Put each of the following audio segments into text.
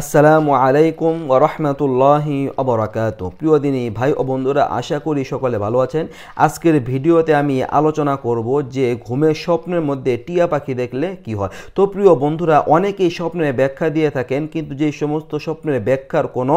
আসসালামু আলাইকুম ওরহমতুল্লাহি অবরাকাত প্রিয় দিনী ভাই ও বন্ধুরা আশা করি সকলে ভালো আছেন আজকের ভিডিওতে আমি আলোচনা করব যে ঘুমের স্বপ্নের মধ্যে টিয়া পাখি দেখলে কি হয় তো প্রিয় বন্ধুরা অনেকেই স্বপ্নের ব্যাখ্যা দিয়ে থাকেন কিন্তু যে সমস্ত স্বপ্নের ব্যাখ্যার কোনো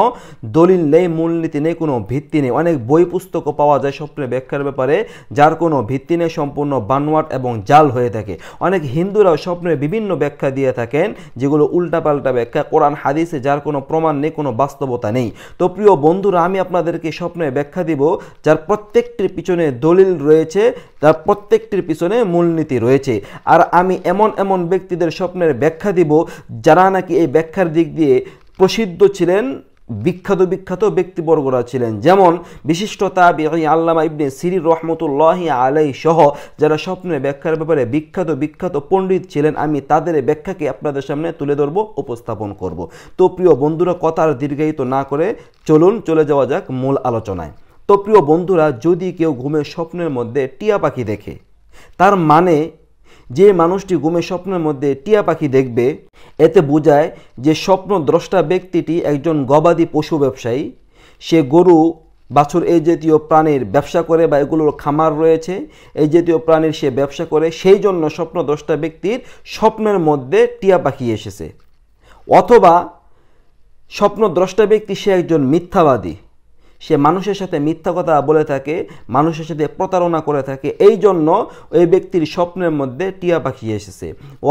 দলিল নেই মূলনীতি নেই কোনো ভিত্তি নেই অনেক বই পুস্তকও পাওয়া যায় স্বপ্নের ব্যাখ্যার ব্যাপারে যার কোনো ভিত্তি নেই সম্পূর্ণ বানওয়াট এবং জাল হয়ে থাকে অনেক হিন্দুরাও স্বপ্নের বিভিন্ন ব্যাখ্যা দিয়ে থাকেন যেগুলো উল্টাপাল্টা ব্যাখ্যা কোরআন হাদিস দিয়েছে যার কোনো প্রমাণ নেই কোনো বাস্তবতা নেই তো প্রিয় বন্ধুরা আমি আপনাদেরকে স্বপ্নে ব্যাখ্যা দিব যার প্রত্যেকটির পিছনে দলিল রয়েছে তার প্রত্যেকটির পিছনে মূলনীতি রয়েছে আর আমি এমন এমন ব্যক্তিদের স্বপ্নের ব্যাখ্যা দিব যারা নাকি এই ব্যাখ্যার দিক দিয়ে প্রসিদ্ধ ছিলেন বিখ্যাত বিখ্যাত ব্যক্তিবর্গরা ছিলেন যেমন বিশিষ্ট তাবি আল্লামা ইবনে সিরি রহমতুল্লাহ আলাই সহ যারা স্বপ্নের ব্যাখ্যার ব্যাপারে বিখ্যাত বিখ্যাত পণ্ডিত ছিলেন আমি তাদের ব্যাখ্যাকে আপনাদের সামনে তুলে ধরব উপস্থাপন করব তো প্রিয় বন্ধুরা কথার দীর্ঘায়িত না করে চলুন চলে যাওয়া যাক মূল আলোচনায় তো প্রিয় বন্ধুরা যদি কেউ ঘুমের স্বপ্নের মধ্যে টিয়া পাখি দেখে তার মানে যে মানুষটি ঘুমে স্বপ্নের মধ্যে টিয়া পাখি দেখবে এতে বোঝায় যে স্বপ্ন দ্রষ্টা ব্যক্তিটি একজন গবাদি পশু ব্যবসায়ী সে গরু বাছুর এই জাতীয় প্রাণীর ব্যবসা করে বা এগুলোর খামার রয়েছে এই জাতীয় প্রাণীর সে ব্যবসা করে সেই জন্য স্বপ্ন দ্রষ্টা ব্যক্তির স্বপ্নের মধ্যে টিয়া পাখি এসেছে অথবা স্বপ্ন দ্রষ্টা ব্যক্তি সে একজন মিথ্যাবাদী সে মানুষের সাথে মিথ্যা কথা বলে থাকে মানুষের সাথে প্রতারণা করে থাকে এই জন্য ওই ব্যক্তির স্বপ্নের মধ্যে টিয়া পাখি এসেছে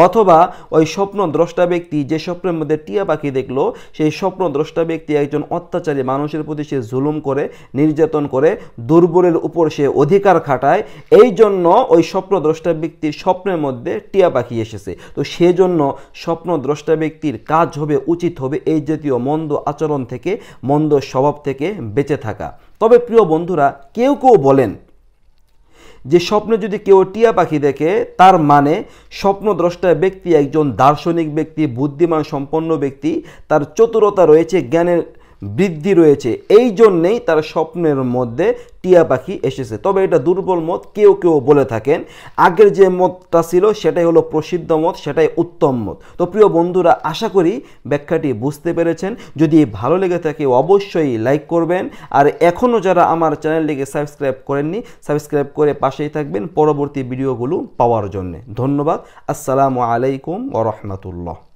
অথবা ওই স্বপ্ন দ্রষ্টা ব্যক্তি যে স্বপ্নের মধ্যে টিয়া পাখি দেখলো সেই স্বপ্ন দ্রষ্টা ব্যক্তি একজন অত্যাচারী মানুষের প্রতি সে জুলুম করে নির্যাতন করে দুর্বলের উপর সে অধিকার খাটায় এই জন্য ওই স্বপ্ন দ্রষ্টা ব্যক্তির স্বপ্নের মধ্যে টিয়া পাখি এসেছে তো সেজন্য স্বপ্ন দ্রষ্টা ব্যক্তির কাজ হবে উচিত হবে এই জাতীয় মন্দ আচরণ থেকে মন্দ স্বভাব থেকে বেঁচে থাকা তবে প্রিয় বন্ধুরা কেউ কেউ বলেন যে স্বপ্নে যদি কেউ টিয়া পাখি দেখে তার মানে স্বপ্নদ্রষ্টা ব্যক্তি একজন দার্শনিক ব্যক্তি বুদ্ধিমান সম্পন্ন ব্যক্তি তার চতুরতা রয়েছে জ্ঞানের বৃদ্ধি রয়েছে এই জন্যেই তার স্বপ্নের মধ্যে টিয়া পাখি এসেছে তবে এটা দুর্বল মত কেউ কেউ বলে থাকেন আগের যে মতটা ছিল সেটাই হলো প্রসিদ্ধ মত সেটাই উত্তম মত তো প্রিয় বন্ধুরা আশা করি ব্যাখ্যাটি বুঝতে পেরেছেন যদি ভালো লেগে থাকে অবশ্যই লাইক করবেন আর এখনও যারা আমার চ্যানেলটিকে সাবস্ক্রাইব করেননি সাবস্ক্রাইব করে পাশেই থাকবেন পরবর্তী ভিডিওগুলো পাওয়ার জন্যে ধন্যবাদ আসসালামু আলাইকুম ও